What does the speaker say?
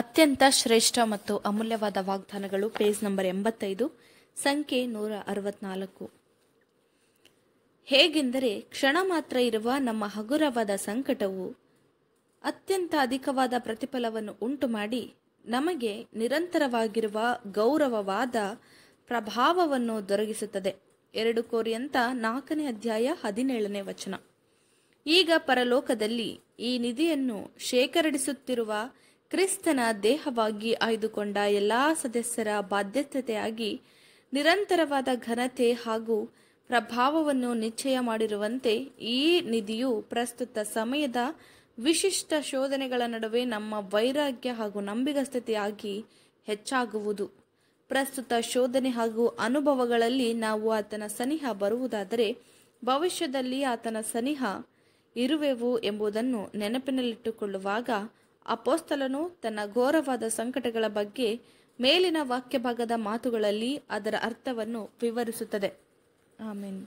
ಅತ್ಯಂತ ಶ್ರೇಷ್ಠ ಮತ್ತು ಅಮೂಲ್ಯವಾದ ವಾಗ್ದಾನಗಳು ಪೇಜ್ ನಂಬರ್ ಎಂಬತ್ತೈದು ಸಂಖ್ಯೆ ನೂರ ಅರವತ್ನಾಲ್ಕು ಹೇಗೆಂದರೆ ಕ್ಷಣ ಮಾತ್ರ ಇರುವ ನಮ್ಮ ಹಗುರವಾದ ಸಂಕಟವು ಅತ್ಯಂತ ಅಧಿಕವಾದ ಪ್ರತಿಫಲವನ್ನು ಉಂಟು ಮಾಡಿ ನಮಗೆ ನಿರಂತರವಾಗಿರುವ ಗೌರವವಾದ ಪ್ರಭಾವವನ್ನು ದೊರಕಿಸುತ್ತದೆ ಎರಡು ಕೋರಿಯಂತ ನಾಲ್ಕನೇ ಅಧ್ಯಾಯ ಹದಿನೇಳನೇ ವಚನ ಈಗ ಪರಲೋಕದಲ್ಲಿ ಈ ನಿಧಿಯನ್ನು ಶೇಖರಿಸುತ್ತಿರುವ ಕ್ರಿಸ್ತನ ದೇಹವಾಗಿ ಆಯ್ದುಕೊಂಡ ಎಲ್ಲ ಸದಸ್ಯರ ಬಾಧ್ಯತೆಯಾಗಿ ನಿರಂತರವಾದ ಘನತೆ ಹಾಗೂ ಪ್ರಭಾವವನ್ನು ನಿಶ್ಚಯ ಮಾಡಿರುವಂತೆ ಈ ನಿಧಿಯು ಪ್ರಸ್ತುತ ಸಮಯದ ವಿಶಿಷ್ಟ ಶೋಧನೆಗಳ ನಡುವೆ ನಮ್ಮ ವೈರಾಗ್ಯ ಹಾಗೂ ನಂಬಿಗಸ್ಥತೆಯಾಗಿ ಹೆಚ್ಚಾಗುವುದು ಪ್ರಸ್ತುತ ಶೋಧನೆ ಹಾಗೂ ಅನುಭವಗಳಲ್ಲಿ ನಾವು ಆತನ ಸನಿಹ ಬರುವುದಾದರೆ ಭವಿಷ್ಯದಲ್ಲಿ ಆತನ ಸನಿಹ ಇರುವೆವು ಎಂಬುದನ್ನು ನೆನಪಿನಲ್ಲಿಟ್ಟುಕೊಳ್ಳುವಾಗ ಅಪೋಸ್ತಲನು ತನ್ನ ಘೋರವಾದ ಸಂಕಟಗಳ ಬಗ್ಗೆ ಮೇಲಿನ ವಾಕ್ಯ ಮಾತುಗಳಲ್ಲಿ ಅದರ ಅರ್ಥವನ್ನು ವಿವರಿಸುತ್ತದೆ ಆಮೇನ್